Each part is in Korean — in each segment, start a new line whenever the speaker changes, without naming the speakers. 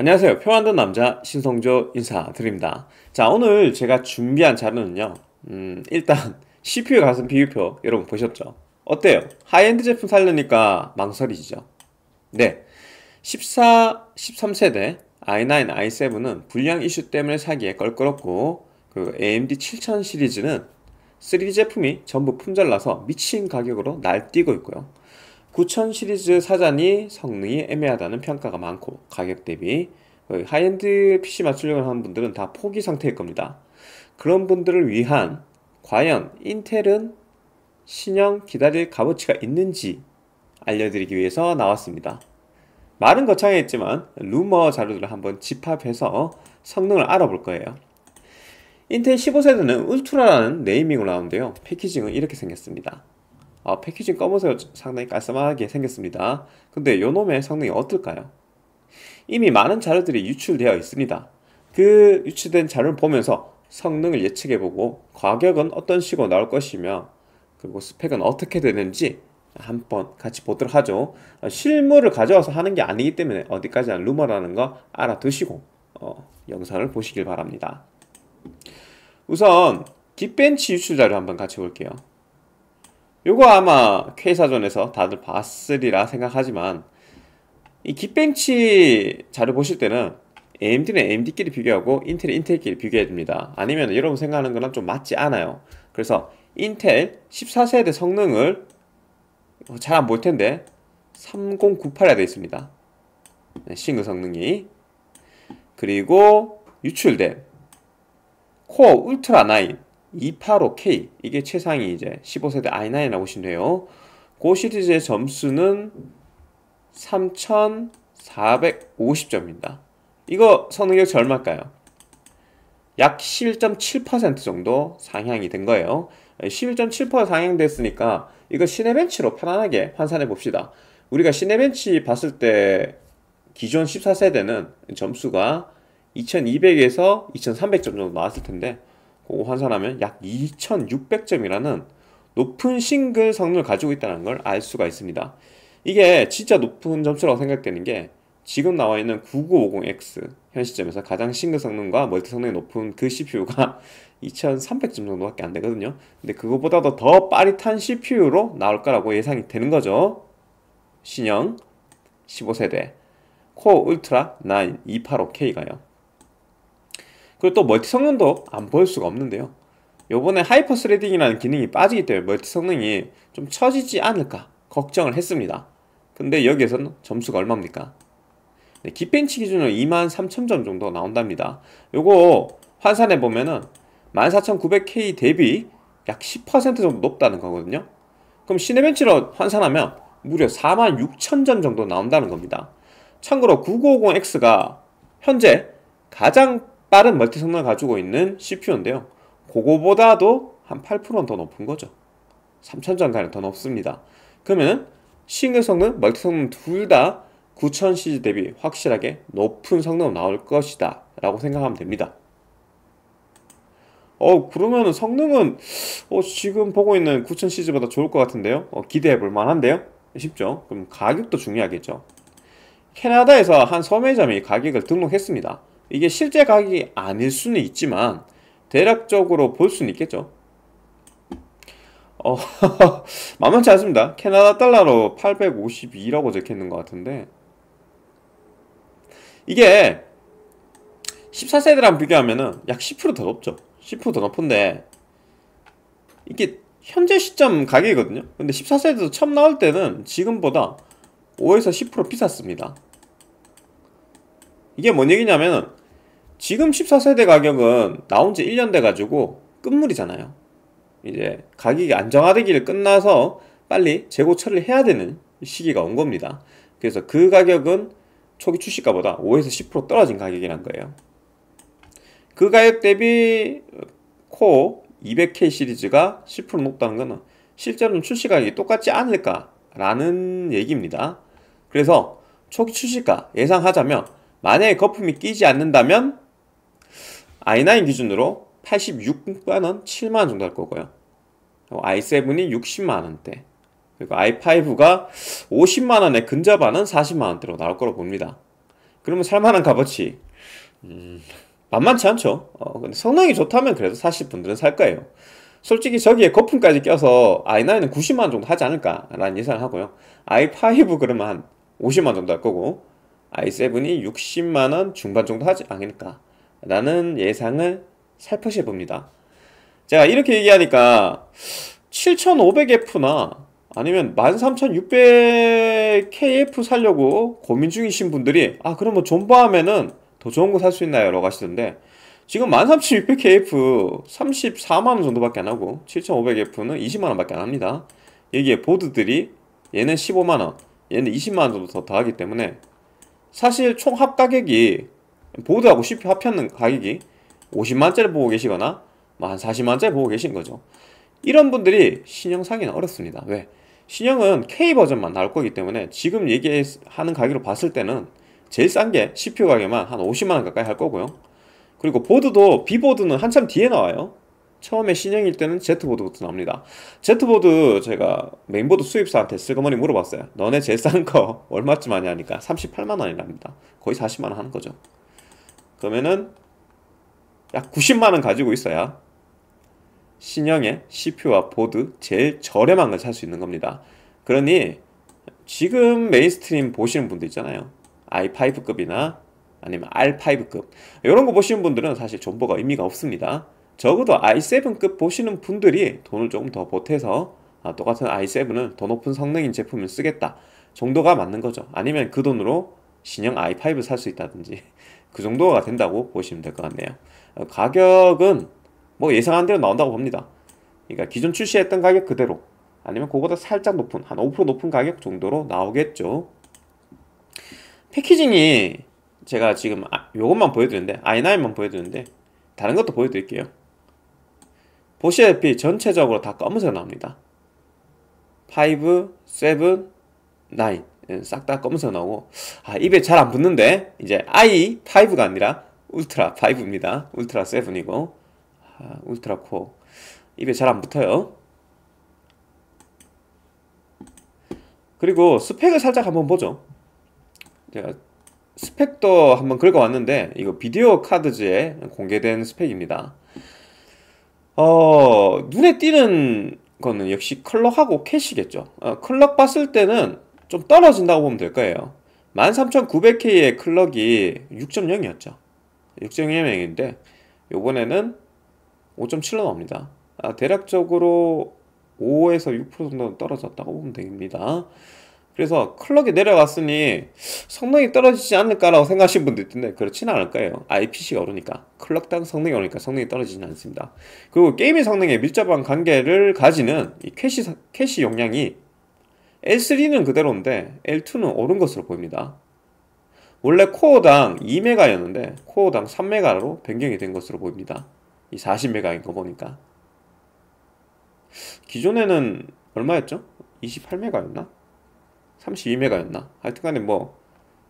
안녕하세요. 표 만든 남자 신성조 인사드립니다. 자, 오늘 제가 준비한 자료는요. 음, 일단 CPU 가슴 비유표 여러분 보셨죠? 어때요? 하이엔드 제품 살려니까 망설이시죠? 네. 14, 13세대 i9, i7은 불량 이슈 때문에 사기에 껄끄럽고 그 AMD 7000 시리즈는 3D 제품이 전부 품절나서 미친 가격으로 날뛰고 있고요. 9000 시리즈 사자니 성능이 애매하다는 평가가 많고 가격 대비 하이엔드 PC 맞추려고 하는 분들은 다 포기 상태일 겁니다. 그런 분들을 위한 과연 인텔은 신형 기다릴 값어치가 있는지 알려드리기 위해서 나왔습니다. 말은 거창했지만 루머 자료들을 한번 집합해서 성능을 알아볼 거예요. 인텔 15세대는 울트라라는 네이밍으로 나오는데요. 패키징은 이렇게 생겼습니다. 아, 패키징 검은색으 상당히 깔끔하게 생겼습니다. 근데 요놈의 성능이 어떨까요? 이미 많은 자료들이 유출되어 있습니다. 그 유출된 자료를 보면서 성능을 예측해보고 가격은 어떤 식으로 나올 것이며 그리고 스펙은 어떻게 되는지 한번 같이 보도록 하죠. 어, 실물을 가져와서 하는 게 아니기 때문에 어디까지나 루머라는 거 알아두시고 어, 영상을 보시길 바랍니다. 우선 딥벤치 유출 자료 한번 같이 볼게요. 요거 아마 K사전에서 다들 봤으리라 생각하지만 이깃벤치 자료 보실 때는 AMD는 AMD끼리 비교하고 인텔은 인텔끼리 비교해야 됩니다. 아니면 여러분 생각하는 거랑 좀 맞지 않아요. 그래서 인텔 14세대 성능을 잘 안 볼 텐데 3098에 되어 있습니다. 네, 싱글 성능이 그리고 유출된 코어 울트라 9 285K 이게 최상위 이제 15세대 i 9에나오신시요고 시리즈의 점수는 3,450점입니다. 이거 성능력이 마까요약 11.7% 정도 상향이 된 거예요. 11.7% 상향됐으니까 이거 시네벤치로 편안하게 환산해 봅시다. 우리가 시네벤치 봤을 때 기존 14세대는 점수가 2200에서 2300점 정도 나왔을 텐데 그거 환산하면 약 2,600점이라는 높은 싱글 성능을 가지고 있다는 걸 알 수가 있습니다. 이게 진짜 높은 점수라고 생각되는 게 지금 나와 있는 9950X 현 시점에서 가장 싱글 성능과 멀티 성능이 높은 그 CPU가 2300점 정도밖에 안 되거든요. 근데 그것보다도더 빠릿한 CPU로 나올 거라고 예상이 되는 거죠. 신형 15세대 코어 울트라 9 285K가요. 그리고 또 멀티 성능도 안 보일 수가 없는데요 요번에 하이퍼 스레딩이라는 기능이 빠지기 때문에 멀티 성능이 좀 처지지 않을까 걱정을 했습니다 근데 여기에서는 점수가 얼마입니까? 네, 기펜치 기준으로 23,000점 정도 나온답니다 요거 환산해보면은 14,900K 대비 약 10% 정도 높다는 거거든요 그럼 시네벤치로 환산하면 무려 46,000점 정도 나온다는 겁니다 참고로 9950X가 현재 가장 빠른 멀티 성능을 가지고 있는 CPU인데요. 그거보다도 한 8%는 더 높은 거죠. 3000장가량 더 높습니다. 그러면 싱글 성능, 멀티 성능 둘 다 9000시리 대비 확실하게 높은 성능으로 나올 것이다 라고 생각하면 됩니다. 어 그러면 성능은 어, 지금 보고 있는 9000시리보다 좋을 것 같은데요. 어, 기대해 볼 만한데요. 쉽죠. 그럼 가격도 중요하겠죠. 캐나다에서 한 소매점이 가격을 등록했습니다. 이게 실제 가격이 아닐 수는 있지만 대략적으로 볼 수는 있겠죠. 어, 만만치 않습니다. 캐나다 달러로 852라고 적혀있는 것 같은데 이게 14세대랑 비교하면 약 10%더 높죠. 10%더 높은데 이게 현재 시점 가격이거든요. 근데 14세대도 처음 나올 때는 지금보다 5에서 10% 비쌌습니다. 이게 뭔 얘기냐면 지금 14세대 가격은 나온 지 1년 돼가지고 끝물이잖아요. 이제 가격이 안정화되기를 끝나서 빨리 재고 처리를 해야 되는 시기가 온 겁니다. 그래서 그 가격은 초기 출시가보다 5에서 10% 떨어진 가격이란 거예요. 그 가격 대비 코어 200K 시리즈가 10% 높다는 거는 실제로는 출시 가격이 똑같지 않을까라는 얘기입니다. 그래서 초기 출시가 예상하자면 만약에 거품이 끼지 않는다면 i9 기준으로 86만원, 7만원 정도 할 거고요. i7이 60만원대, 그리고 i5가 50만원에 근접하는 40만원대로 나올 거로 봅니다. 그러면 살만한 값어치, 음, 만만치 않죠. 어, 근데 성능이 좋다면 그래도 4 0 분들은 살 거예요. 솔직히 저기에 거품까지 껴서 i9은 90만원 정도 하지 않을까라는 예상을 하고요. i5 그러면 한 50만원 정도 할 거고, i7이 60만원 중반 정도 하지 않을까. 라는 예상을 살포시 해봅니다. 제가 이렇게 얘기하니까 7500F나 아니면 13600KF 살려고 고민 중이신 분들이 아 그럼 뭐 존버하면은 더 좋은 거 살 수 있나요? 라고 하시던데 지금 13600KF 34만원 정도밖에 안하고 7500F는 20만원 밖에 안합니다 여기에 보드들이 얘는 15만원 얘는 20만원 정도 더 더하기 때문에 사실 총 합가격이 보드하고 CPU 합하는 가격이 50만짜리 보고 계시거나 뭐 한 40만짜리 보고 계신 거죠 이런 분들이 신형 사기는 어렵습니다 왜? 신형은 K버전만 나올 거기 때문에 지금 얘기하는 가격으로 봤을 때는 제일 싼 게 CPU 가격만 한 50만원 가까이 할 거고요 그리고 보드도 B보드는 한참 뒤에 나와요 처음에 신형일 때는 Z보드부터 나옵니다 Z보드 제가 메인보드 수입사한테 슬그머니 물어봤어요 너네 제일 싼 거 얼마쯤 하냐 하니까 38만원이랍니다 거의 40만원 하는 거죠 그러면은 약 90만원 가지고 있어야 신형의 CPU와 보드 제일 저렴한 걸 살 수 있는 겁니다. 그러니 지금 메인스트림 보시는 분들 있잖아요. i5급이나 아니면 R5급 이런 거 보시는 분들은 사실 존버가 의미가 없습니다. 적어도 i7급 보시는 분들이 돈을 조금 더 보태서 아, 똑같은 i7은 더 높은 성능인 제품을 쓰겠다 정도가 맞는 거죠. 아니면 그 돈으로 신형 i5 살 수 있다든지 그 정도가 된다고 보시면 될 것 같네요 어, 가격은 뭐 예상한 대로 나온다고 봅니다 그러니까 기존 출시했던 가격 그대로 아니면 그거보다 살짝 높은 한 5% 높은 가격 정도로 나오겠죠 패키징이 제가 지금 아, 요것만 보여드리는데 i9만 보여드리는데 다른 것도 보여드릴게요 보시다시피 전체적으로 다 검은색 나옵니다 5, 7, 9 예, 싹다 검은색 나오고 아 입에 잘 안 붙는데 이제 i5가 아니라 울트라 5입니다 울트라 7이고 아, 울트라 코 입에 잘 안 붙어요 그리고 스펙을 살짝 한번 보죠 제가 스펙도 한번 긁어왔는데 이거 비디오 카드즈에 공개된 스펙입니다 어 눈에 띄는 거는 역시 클럭하고 캐시겠죠 어, 클럭 봤을 때는 좀 떨어진다고 보면 될 거예요. 13900K의 클럭이 6.0이었죠. 6 0이었는데 요번에는 5.7로 나옵니다. 아, 대략적으로 5에서 6% 정도 떨어졌다고 보면 됩니다. 그래서 클럭이 내려갔으니 성능이 떨어지지 않을까라고 생각하시는 분도 있던데그렇진 않을 거예요. IPC가 오르니까 클럭 당 성능이 오르니까 성능이 떨어지진 않습니다. 그리고 게임의 성능에 밀접한 관계를 가지는 이 캐시 캐시 용량이 L3는 그대로인데 L2는 오른 것으로 보입니다. 원래 코어당 2메가였는데 코어당 3메가로 변경이 된 것으로 보입니다. 이 40메가인 거 보니까. 기존에는 얼마였죠? 28메가였나? 32메가였나? 하여튼간에 뭐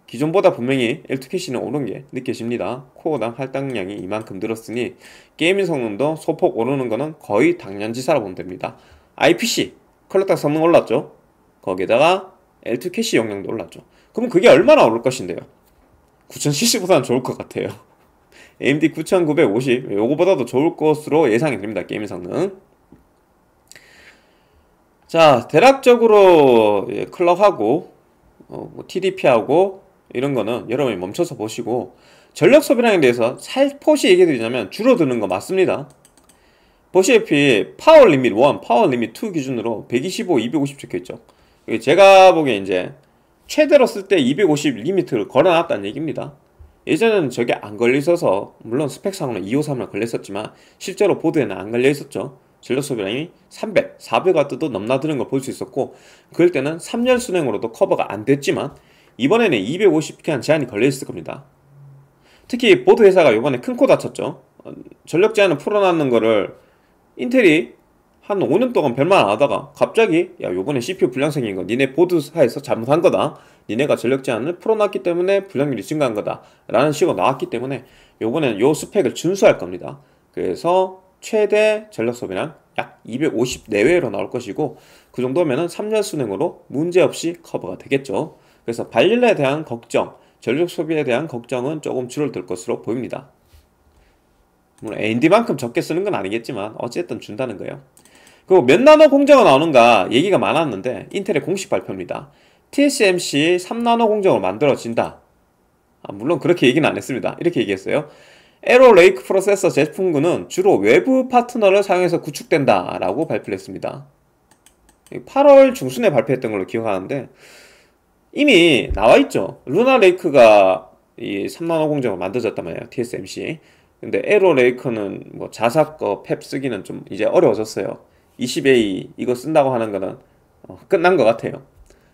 기존보다 분명히 L2 캐시는 오른 게 느껴집니다. 코어당 할당량이 이만큼 늘었으니 게임 성능도 소폭 오르는 거는 거의 당연지 사라 보면 됩니다. IPC 컬러터 성능 올랐죠? 거기다가 L2 캐시 용량도 올랐죠. 그럼 그게 얼마나 오를 것인데요? 9 0 0 0보다는 좋을 것 같아요. AMD 9950, 예, 요거보다도 좋을 것으로 예상이 됩니다. 게임 성능. 자, 대략적으로 예, 클럭하고 어, 뭐 TDP하고 이런 거는 여러분이 멈춰서 보시고 전력 소비량에 대해서 살포시 얘기해 드리자면 줄어드는 거 맞습니다. 보시다시피 파워 리밋 1, 파워 리밋 2 기준으로 125, 250 적혀있죠. 제가 보기에 이제 최대로 쓸 때 250 리미트를 걸어놨다는 얘기입니다. 예전에는 저게 안 걸려있어서 물론 스펙상으로 253을 걸렸었지만 실제로 보드에는 안 걸려있었죠. 전력 소비량이 300, 400W도 넘나드는 걸 볼 수 있었고 그럴 때는 3열 순행으로도 커버가 안 됐지만 이번에는 250피안 제한이 걸려있을 겁니다. 특히 보드 회사가 이번에 큰 코 다쳤죠. 어, 전력 제한을 풀어놨는 거를 인텔이 한 5년 동안 별말 안 하다가 갑자기 야 요번에 CPU 불량 생긴 거 니네 보드사에서 잘못한 거다 니네가 전력 제한을 풀어놨기 때문에 불량률이 증가한 거다 라는 식으로 나왔기 때문에 요번에는 요 스펙을 준수할 겁니다 그래서 최대 전력 소비량 약 250 내외로 나올 것이고 그 정도면은 3년 수능으로 문제없이 커버가 되겠죠 그래서 발열에 대한 걱정 전력 소비에 대한 걱정은 조금 줄어들 것으로 보입니다 물론 AMD만큼 적게 쓰는 건 아니겠지만 어쨌든 준다는 거예요 그리고 몇 나노 공정은 나오는가 얘기가 많았는데 인텔의 공식 발표입니다. TSMC 3나노 공정으로 만들어진다. 아, 물론 그렇게 얘기는 안 했습니다. 이렇게 얘기했어요. 에로 레이크 프로세서 제품군은 주로 외부 파트너를 사용해서 구축된다 라고 발표를 했습니다. 8월 중순에 발표했던 걸로 기억하는데 이미 나와있죠. 루나 레이크가 이 3나노 공정으 만들어졌단 말이에요. TSMC. 근데 에로 레이크는 뭐 자사 거팹 쓰기는 좀 이제 어려워졌어요. 20A 이거 쓴다고 하는 거는 어, 끝난 것 같아요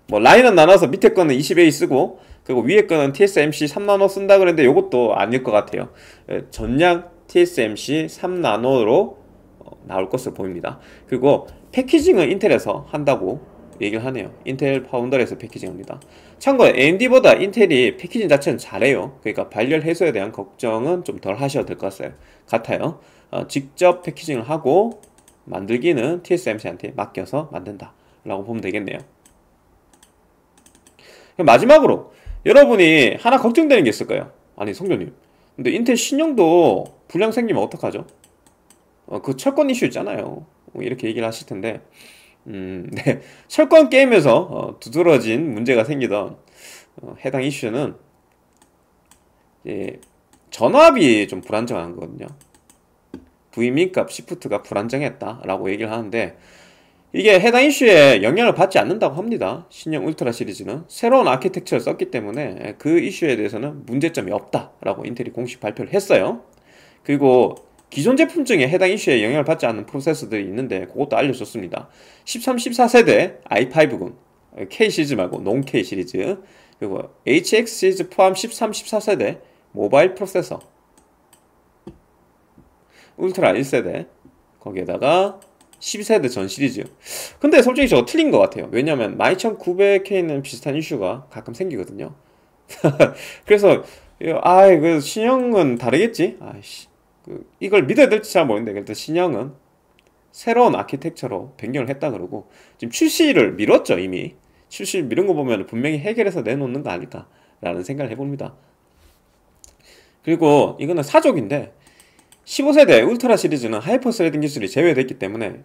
뭐 라인은 나눠서 밑에 거는 20A 쓰고 그리고 위에 거는 TSMC 3나노 쓴다 그랬는데 이것도 아닐 것 같아요 예, 전략 TSMC 3나노로 어, 나올 것으로 보입니다 그리고 패키징은 인텔에서 한다고 얘기를 하네요 인텔 파운더리에서 패키징합니다 참고로 AMD보다 인텔이 패키징 자체는 잘해요 그러니까 발열 해소에 대한 걱정은 좀 덜 하셔도 될 것 같아요 어, 직접 패키징을 하고 만들기는 TSMC한테 맡겨서 만든다 라고 보면 되겠네요 마지막으로 여러분이 하나 걱정되는 게 있을 거예요 아니 성조님 근데 인텔 신형도 불량 생기면 어떡하죠? 어, 그 철권 이슈 있잖아요 뭐 이렇게 얘기를 하실 텐데 음, 네. 철권 게임에서 어, 두드러진 문제가 생기던 어, 해당 이슈는 예, 전압이 좀 불안정한 거거든요 부임민값 시프트가 불안정했다라고 얘기를 하는데 이게 해당 이슈에 영향을 받지 않는다고 합니다. 신형 울트라 시리즈는 새로운 아키텍처를 썼기 때문에 그 이슈에 대해서는 문제점이 없다라고 인텔이 공식 발표를 했어요. 그리고 기존 제품 중에 해당 이슈에 영향을 받지 않는 프로세서들이 있는데 그것도 알려줬습니다. 13, 14세대 i5군, K 시리즈 말고 논 k 시리즈, 그리고 HX 시리즈 포함 13, 14세대 모바일 프로세서 울트라 1세대 거기에다가 12세대 전 시리즈 근데 솔직히 저거 틀린 것 같아요 왜냐면 하 12900K는 비슷한 이슈가 가끔 생기거든요 그래서 아이 그 신형은 다르겠지 아이씨 그 이걸 믿어야 될지 잘 모르겠는데 일단 신형은 새로운 아키텍처로 변경을 했다 그러고 지금 출시를 미뤘죠 이미 출시 미룬 거 보면 분명히 해결해서 내놓는 거 아닐까 라는 생각을 해봅니다 그리고 이거는 사족인데 15세대 울트라 시리즈는 하이퍼 스레딩 기술이 제외됐기 때문에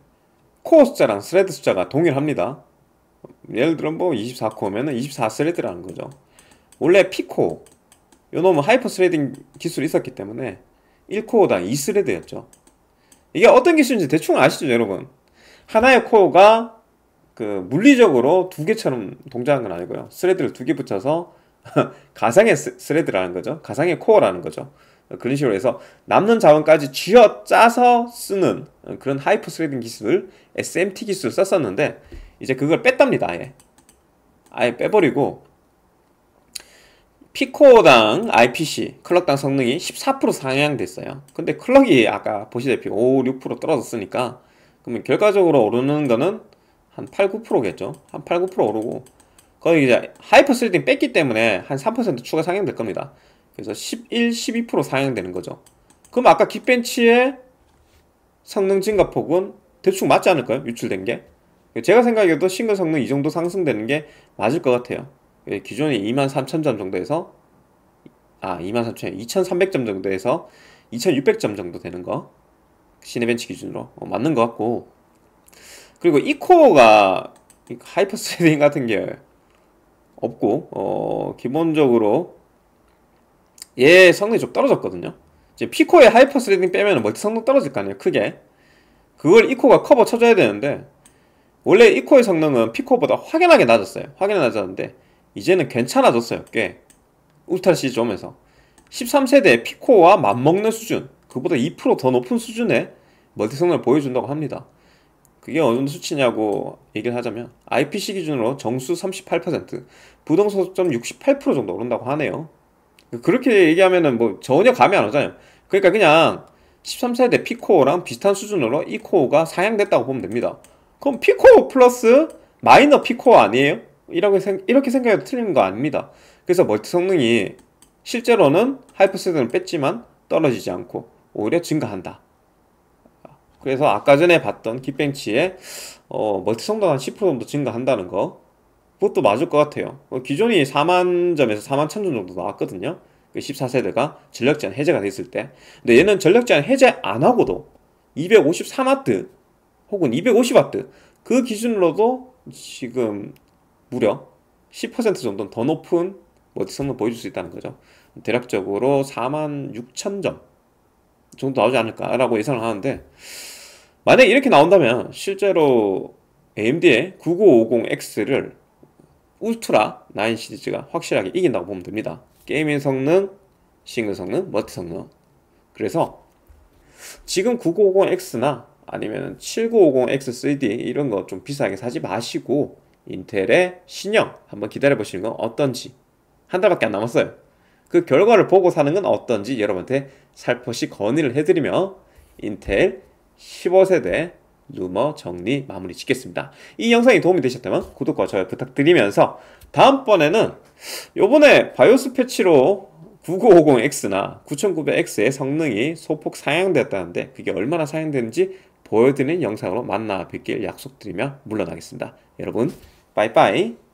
코어 숫자랑 스레드 숫자가 동일합니다. 예를 들어 뭐2 4코어면 24스레드라는 거죠. 원래 피코 요놈은 하이퍼 스레딩 기술이 있었기 때문에 1코어당 2스레드였죠. 이게 어떤 기술인지 대충 아시죠, 여러분? 하나의 코어가 그 물리적으로 두 개처럼 동작한 건 아니고요. 스레드를 두 개 붙여서 가상의 스레드라는 거죠. 가상의 코어라는 거죠. 그런 식으로 해서 남는 자원까지 쥐어 짜서 쓰는 그런 하이퍼 스레딩 기술, SMT 기술을 썼었는데 이제 그걸 뺐답니다. 아예, 아예 빼버리고 피코당 IPC, 클럭당 성능이 14% 상향됐어요. 근데 클럭이 아까 보시다시피 5, 6% 떨어졌으니까 그러면 결과적으로 오르는 거는 한 8, 9%겠죠? 한 8, 9% 오르고 거의 이제 하이퍼 스레딩 뺐기 때문에 한 3% 추가 상향될 겁니다. 그래서 11, 12% 상향되는 거죠. 그럼 아까 킥벤치의 성능 증가폭은 대충 맞지 않을까요? 유출된 게. 제가 생각해도 싱글 성능 이 정도 상승되는 게 맞을 것 같아요. 예, 기존에 23,000점 정도에서 아, 23,000, 2,300점 정도에서 2,600점 정도 되는 거. 시네벤치 기준으로 어, 맞는 것 같고 그리고 이코어가 하이퍼 스레딩 같은 게 없고 어, 기본적으로 얘 성능이 좀 떨어졌거든요 이제 피코의 하이퍼 스레딩 빼면 멀티 성능 떨어질 거 아니에요 크게 그걸 이코가 커버 쳐줘야 되는데 원래 이코의 성능은 피코보다 확연하게 낮았어요 확연히 낮았는데 이제는 괜찮아졌어요 꽤울타라 시즈 오면서 13세대 피코와 맞먹는 수준 그보다 2%더 높은 수준의 멀티 성능을 보여준다고 합니다 그게 어느 정도 수치냐고 얘기를 하자면 IPC 기준으로 정수 38% 부동소득점 68% 정도 오른다고 하네요 그렇게 얘기하면은 뭐 전혀 감이 안 오잖아요. 그러니까 그냥 13세대 피코어랑 비슷한 수준으로 이 코어가 사양됐다고 보면 됩니다. 그럼 피코어 플러스 마이너 피코어 아니에요? 이렇게, 생, 이렇게 생각해도 틀린 거 아닙니다. 그래서 멀티 성능이 실제로는 하이퍼 세드는 뺐지만 떨어지지 않고 오히려 증가한다. 그래서 아까 전에 봤던 킥벤치에 어, 멀티 성능 한10% 정도 증가한다는 거 그것도 맞을 것 같아요. 어, 기존이 4만 점에서 4만 천점 정도 나왔거든요. 14세대가 그 전력 제한 해제가 됐을 때. 근데 얘는 전력 제한 해제 안 하고도 2 5 4와트 혹은 250와트 그 기준으로도 지금 무려 10% 정도는 더 높은 멀티 뭐 성능 보여줄 수 있다는 거죠. 대략적으로 4만 6천 점 정도 나오지 않을까라고 예상을 하는데 만약 이렇게 나온다면 실제로 AMD의 9950X를 울트라 9 시리즈가 확실하게 이긴다고 보면 됩니다. 게임의 성능, 싱글 성능, 멀티 성능. 그래서 지금 9950X나 아니면 7950X3D 이런 거 좀 비싸게 사지 마시고 인텔의 신형 한번 기다려 보시는 건 어떤지 한 달밖에 안 남았어요. 그 결과를 보고 사는 건 어떤지 여러분한테 살포시 건의를 해드리며 인텔 15세대 루머 정리 마무리 짓겠습니다. 이 영상이 도움이 되셨다면 구독과 좋아요 부탁드리면서 다음번에는 요번에 바이오스 패치로 9950X나 9900X의 성능이 소폭 상향됐다는데 그게 얼마나 상향되는지 보여드리는 영상으로 만나 뵙길 약속드리며 물러나겠습니다. 여러분 빠이빠이